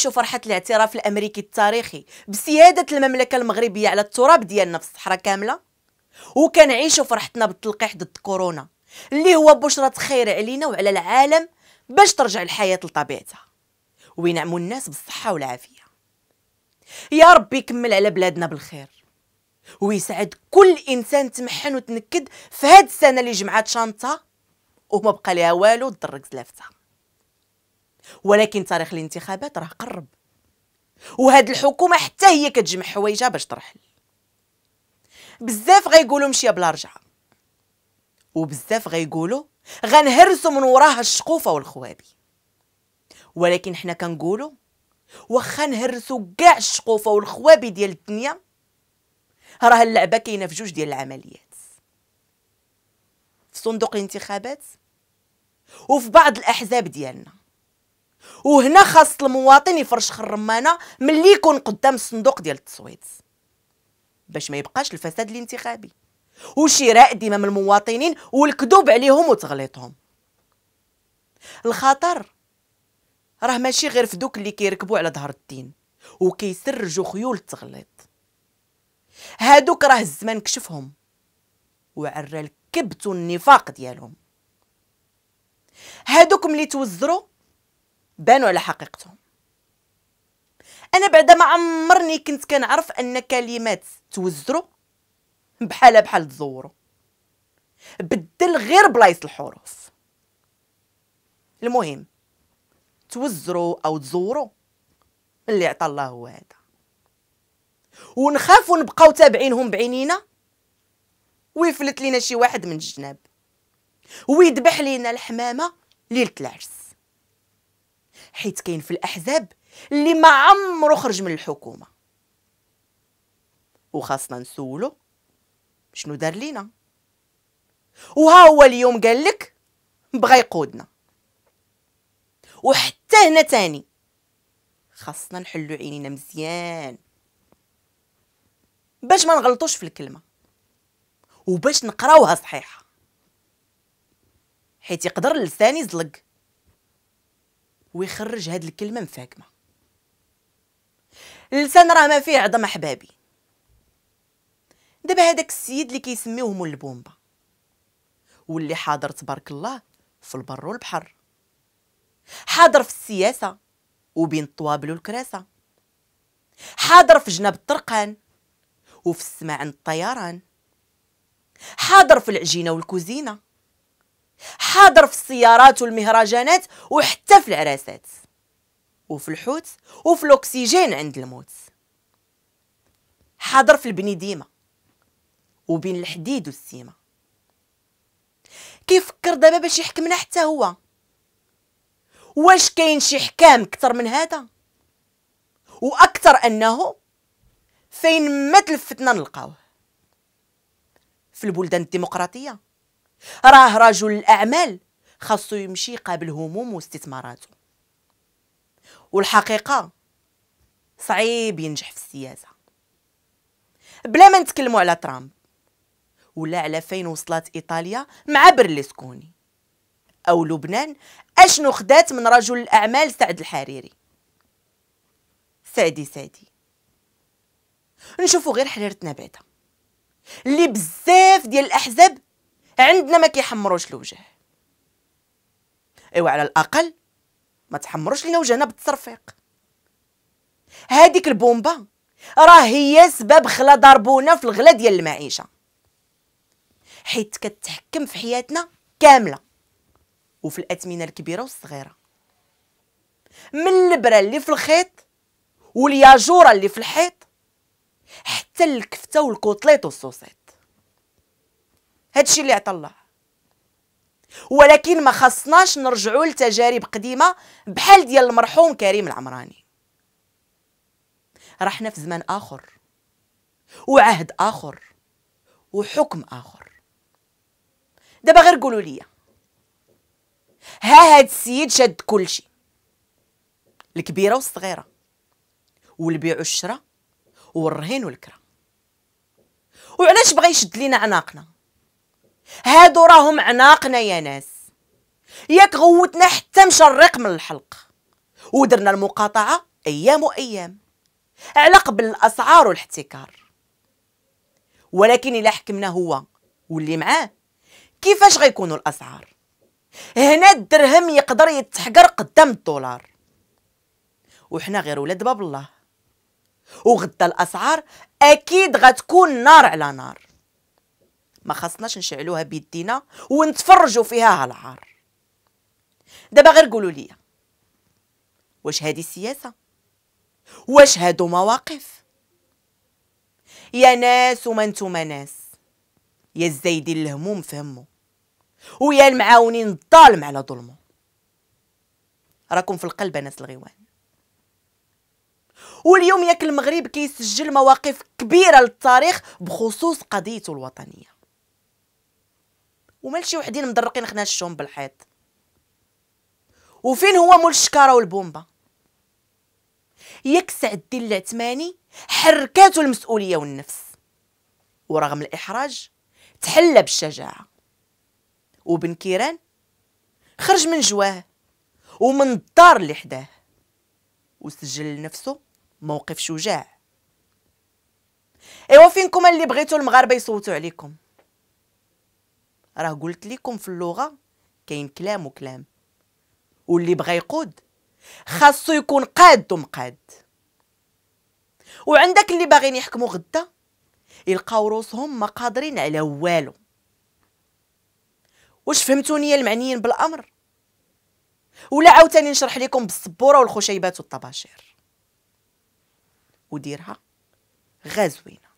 كنعيشوا فرحه الاعتراف الامريكي التاريخي بسياده المملكه المغربيه على التراب ديالنا في الصحراء كامله وكنعيشوا فرحتنا بالتلقيح ضد كورونا اللي هو بشرة خير علينا وعلى العالم باش ترجع الحياة لطبيعتها وينعموا الناس بالصحة والعافية يا ربي يكمل على بلادنا بالخير ويسعد كل إنسان تمحن وتنكد في هاد السنة اللي جمعات شنطة وما بقى ليها والو تدرك زلافتها ولكن تاريخ الانتخابات راه قرب وهاد الحكومه حتى هي كتجمع حوايجها باش ترحل بزاف غيقولوا مشيه بلا رجعه وبزاف غيقولوا غنهرسوا من وراها الشقوفه والخوابي ولكن حنا كنقولوا واخا نهرسوا كاع الشقوفه والخوابي ديال الدنيا راه اللعبه كاينه في جوج ديال العمليات في صندوق الانتخابات وفي بعض الاحزاب ديالنا وهنا خاص المواطن يفرشخ الرمانه ملي يكون قدام الصندوق ديال التصويت باش ما يبقاش الفساد الانتخابي وشراء ديما من المواطنين والكذوب عليهم وتغليطهم الخطر راه ماشي غير في دوك اللي كيركبوا على ظهر الدين وكيسرجوا خيول التغليط هادوك راه الزمان كشفهم وعرى الكبت والنفاق ديالهم هادوك ملي توزروا بانوا على حقيقتهم انا بعدا ما عمرني كنت كنعرف ان كلمات توزروا بحالها بحال تزوروا بدل غير بلايص الحروف المهم توزروا او تزوروا اللي عطى الله هو هذا ونخافوا نبقاو تابعينهم بعينينا ويفلت لينا شي واحد من الجناب ويذبح لينا الحمامه ليله العرس حيت كاين في الاحزاب اللي ما عمرو خرج من الحكومه وخاصنا نسولو شنو دار لينا وها هو اليوم قال لك بغى يقودنا وحتى هنا تاني خاصنا نحلو عينينا مزيان باش ما نغلطوش في الكلمه وباش نقراوها صحيحه حيت يقدر لساني يزلق ويخرج هاد الكلمه مفاكمه اللسان راه ما فيه عظم احبابي دابا هذاك السيد اللي كيسميوه مول البومبا واللي حاضر تبارك الله في البر والبحر حاضر في السياسه وبين الطوابل والكراسه حاضر في جناب الطرقان وفي السماع عند الطيران حاضر في العجينه والكوزينه حاضر في السيارات والمهرجانات وحتى في العراسات وفي الحوت وفي الاكسجين عند الموت حاضر في البني ديما وبين الحديد والسيما كيفكر دابا باش يحكمنا حتى هو واش كاين شي حكام كتر من هذا واكثر انه فين ما تلفتنا نلقاوه في البلدان الديمقراطيه راه رجل الأعمال خاصو يمشي قبل هموم واستثماراته والحقيقة صعيب ينجح في السياسة بلا ما نتكلموا على ترامب ولا على فين وصلت إيطاليا مع برلسكوني أو لبنان أشنو خدات من رجل الأعمال سعد الحريري سادي سادي نشوفوا غير حريرتنا بعدا اللي بزاف ديال الأحزاب عندنا ما كيحمروش الوجه ايوا على الاقل ما تحمروش لينا وجهنا بالترفيق هذيك البومبا راه هي سبب خلا ضربونا في الغلا ديال المعيشه حيت كتحكم في حياتنا كامله وفي الاثمنه الكبيره والصغيره من البره اللي في الخيط والياجوره اللي في الحيط حتى الكفته والكوتليت والصوصيط هادشي اللي عطى الله ولكن ما خصناش نرجعوا لتجارب قديمه بحال ديال المرحوم كريم العمراني راه حنا في زمان اخر وعهد اخر وحكم اخر دابا غير قولوا لي ها هاد السيد شاد كلشي الكبيره والصغيره والبيع والشراء والرهين والكرا وعلاش بغى يشد لينا عناقنا هادو راهم عناقنا يا ناس ياك غوتنا حتى مشرق من الحلق ودرنا المقاطعة أيام وأيام على قبل الأسعار والاحتكار ولكن إلا حكمنا هو واللي معاه كيفاش غيكونوا الأسعار هنا الدرهم يقدر يتحقر قدام الدولار وحنا غير ولاد باب الله وغدا الأسعار أكيد غتكون نار على نار ما خصناش نشعلوها بيدينا ونتفرجوا فيها على العار دابا غير قولوا لي واش هادي سياسه واش هادو مواقف يا ناس وما نتوما ناس يا الزايدين الهموم فهمو ويا المعاونين الظالم على ظلمه راكم في القلب ناس الغيوان واليوم ياك المغرب كيسجل مواقف كبيره للتاريخ بخصوص قضيته الوطنيه ومال شي وحدين مدرقين خنا الشوم بالحيط وفين هو مول الشكاره والبومبا ياك سعد الدين العثماني حركاته المسؤوليه والنفس ورغم الاحراج تحلى بالشجاعه وبن كيران خرج من جواه ومن الدار اللي حداه وسجل لنفسه موقف شجاع ايوا فينكم اللي بغيتو المغاربه يصوتوا عليكم راه قلت لكم في اللغه كاين كلام وكلام واللي بغى يقود خاصو يكون قاد ومقاد وعندك اللي باغيين يحكموا غدا يلقاو روسهم ما قادرين على والو واش فهمتوني المعنيين بالامر ولا عاوتاني نشرح لكم بالسبوره والخشيبات والطباشير وديرها غزوينه